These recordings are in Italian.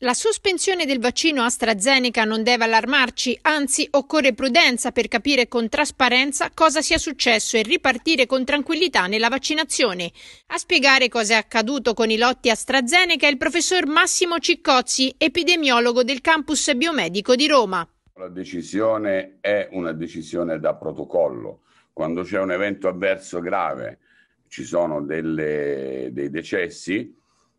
La sospensione del vaccino AstraZeneca non deve allarmarci, anzi occorre prudenza per capire con trasparenza cosa sia successo e ripartire con tranquillità nella vaccinazione. A spiegare cosa è accaduto con i lotti AstraZeneca è il professor Massimo Ciccozzi, epidemiologo del campus biomedico di Roma. La decisione è una decisione da protocollo. Quando c'è un evento avverso grave, ci sono delle, dei decessi,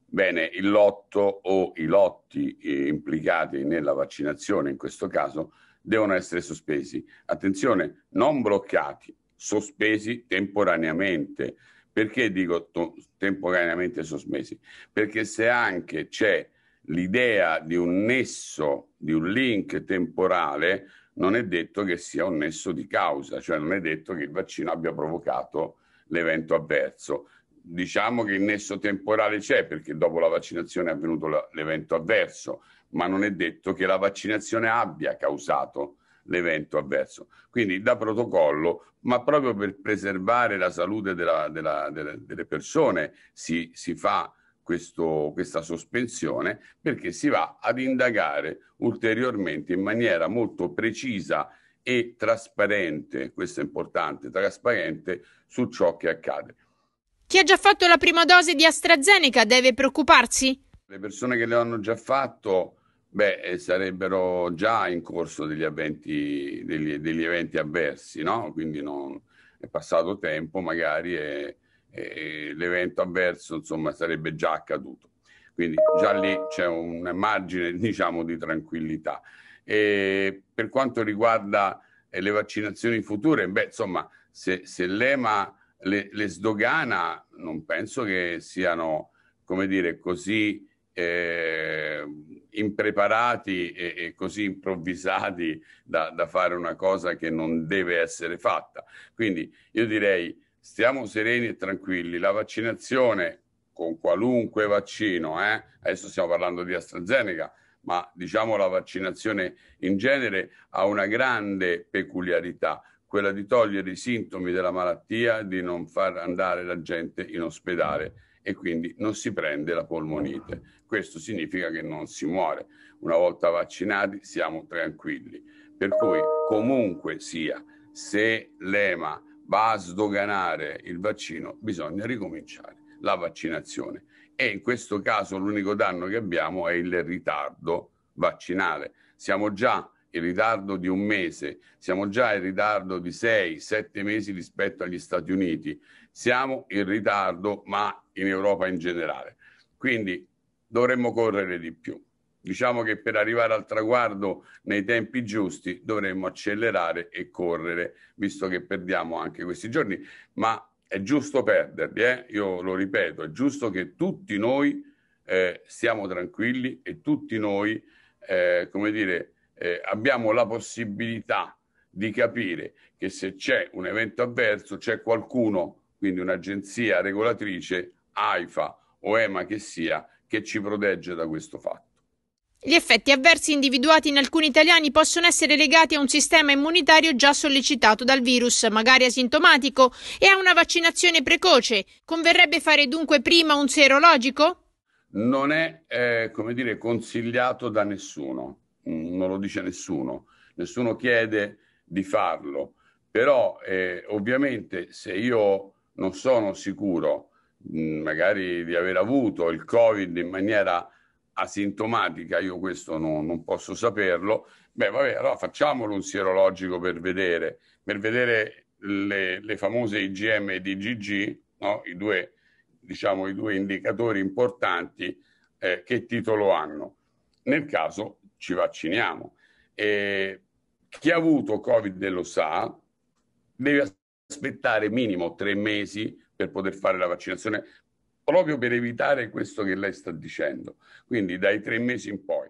Bene, il lotto o i lotti eh, implicati nella vaccinazione, in questo caso, devono essere sospesi. Attenzione, non bloccati, sospesi temporaneamente. Perché dico to- temporaneamente sospesi? Perché se anche c'è l'idea di un nesso, di un link temporale, non è detto che sia un nesso di causa, cioè non è detto che il vaccino abbia provocato l'evento avverso diciamo che il nesso temporale c'è perché dopo la vaccinazione è avvenuto l'evento avverso, ma non è detto che la vaccinazione abbia causato l'evento avverso. Quindi da protocollo, ma proprio per preservare la salute della, della, delle, delle, persone, si, si fa questo, questa sospensione perché si va ad indagare ulteriormente in maniera molto precisa e trasparente, questo è importante, trasparente su ciò che accade. Chi ha già fatto la prima dose di AstraZeneca deve preoccuparsi? Le persone che lo hanno già fatto beh, eh, sarebbero già in corso degli eventi, degli, degli eventi avversi, no? quindi non, è passato tempo magari e, e l'evento avverso insomma, sarebbe già accaduto. Quindi già lì c'è un margine diciamo, di tranquillità. E per quanto riguarda eh, le vaccinazioni future, beh, insomma, se, se l'EMA le, le sdogana non penso che siano, come dire, così eh, impreparati e, e, così improvvisati da, da, fare una cosa che non deve essere fatta. Quindi io direi stiamo sereni e tranquilli, la vaccinazione con qualunque vaccino, eh, adesso stiamo parlando di AstraZeneca, ma diciamo la vaccinazione in genere ha una grande peculiarità, quella di togliere i sintomi della malattia, di non far andare la gente in ospedale e quindi non si prende la polmonite. Questo significa che non si muore. Una volta vaccinati siamo tranquilli. Per cui comunque sia, se l'EMA va a sdoganare il vaccino, bisogna ricominciare la vaccinazione. E in questo caso l'unico danno che abbiamo è il ritardo vaccinale. Siamo già in ritardo di un mese, siamo già in ritardo di 6-7 mesi rispetto agli Stati Uniti, siamo in ritardo ma in Europa in generale. Quindi dovremmo correre di più. Diciamo che per arrivare al traguardo nei tempi giusti dovremmo accelerare e correre, visto che perdiamo anche questi giorni, ma è giusto perderli, eh? io lo ripeto, è giusto che tutti noi eh, stiamo tranquilli e tutti noi, eh, come dire, eh, abbiamo la possibilità di capire che se c'è un evento avverso c'è qualcuno, quindi un'agenzia regolatrice, AIFA o EMA che sia, che ci protegge da questo fatto. Gli effetti avversi individuati in alcuni italiani possono essere legati a un sistema immunitario già sollecitato dal virus, magari asintomatico, e a una vaccinazione precoce. Converrebbe fare dunque prima un serologico? Non è, eh, come dire, consigliato da nessuno. Mm, non lo dice nessuno, nessuno chiede di farlo, però eh, ovviamente se io non sono sicuro mh, mm, magari di aver avuto il Covid in maniera asintomatica, io questo no, non posso saperlo, beh vabbè, allora facciamolo un sierologico per vedere, per vedere le, le famose IgM e IgG, no? I, due, diciamo, i due indicatori importanti eh, che titolo hanno. Nel caso ci vacciniamo. E chi ha avuto Covid lo sa, deve aspettare minimo tre mesi per poter fare la vaccinazione, proprio per evitare questo che lei sta dicendo. Quindi dai tre mesi in poi.